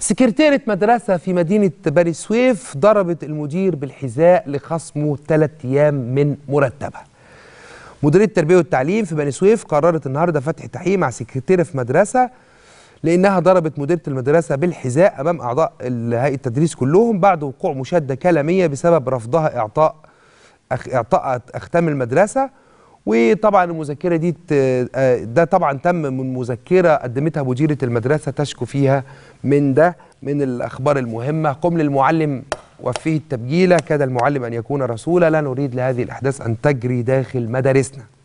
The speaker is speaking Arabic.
سكرتيرة مدرسة في مدينة بني سويف ضربت المدير بالحذاء لخصمه ثلاث أيام من مرتبها. مديرية التربية والتعليم في بني سويف قررت النهاردة فتح تحقيق مع سكرتيرة في مدرسة لأنها ضربت مديرة المدرسة بالحذاء أمام أعضاء هيئة التدريس كلهم بعد وقوع مشادة كلامية بسبب رفضها إعطاء أخ... إعطاء أختام المدرسة وطبعا المذكره دي آه، ده طبعا تم من مذكره قدمتها مديره المدرسه تشكو فيها من ده من الاخبار المهمه قم للمعلم وفيه التبجيله كاد المعلم ان يكون رسولا لا نريد لهذه الاحداث ان تجري داخل مدارسنا